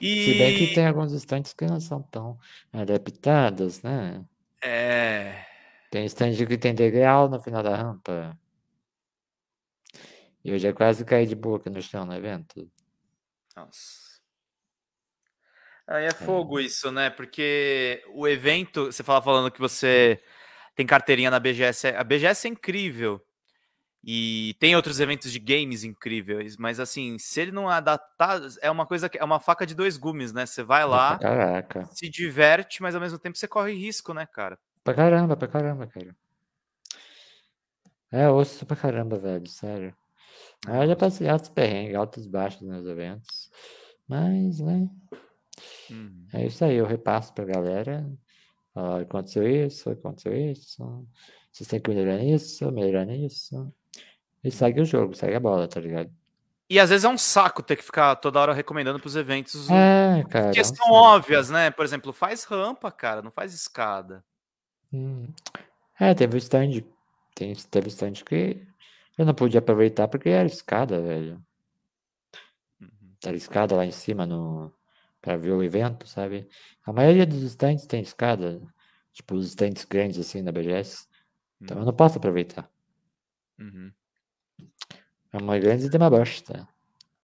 E... Se bem que tem alguns estantes que não são tão adaptados, né? É. Tem estande que tem degrau no final da rampa. E eu já é quase caí de boca no chão no evento. É Nossa. Aí é, é fogo isso, né? Porque o evento, você fala falando que você tem carteirinha na BGS. A BGS é incrível. E tem outros eventos de games incríveis, mas assim, se ele não adaptar, é uma coisa que é uma faca de dois gumes, né? Você vai lá, Caraca. se diverte, mas ao mesmo tempo você corre risco, né, cara? Pra caramba, pra caramba, cara. É, osso pra caramba, velho, sério. Eu é ah, já passei altos perrengues, altos e baixos nos eventos. Mas, né? Uhum. É isso aí, eu repasso pra galera. Ó, ah, aconteceu isso, aconteceu isso. Vocês têm que melhorar nisso, melhorar nisso. E segue o jogo, segue a bola, tá ligado? E às vezes é um saco ter que ficar toda hora recomendando pros eventos. É, né? cara. Que é são óbvias, né? Por exemplo, faz rampa, cara, não faz escada. Hum. É, teve stand. Tem, teve stand que eu não podia aproveitar porque era escada, velho. Uhum. Era escada lá em cima no. Pra ver o evento, sabe? A maioria dos stands tem escada. Tipo, os stands grandes assim na BGS. Então eu uhum. não posso aproveitar. Uhum. A mulher de uma bosta.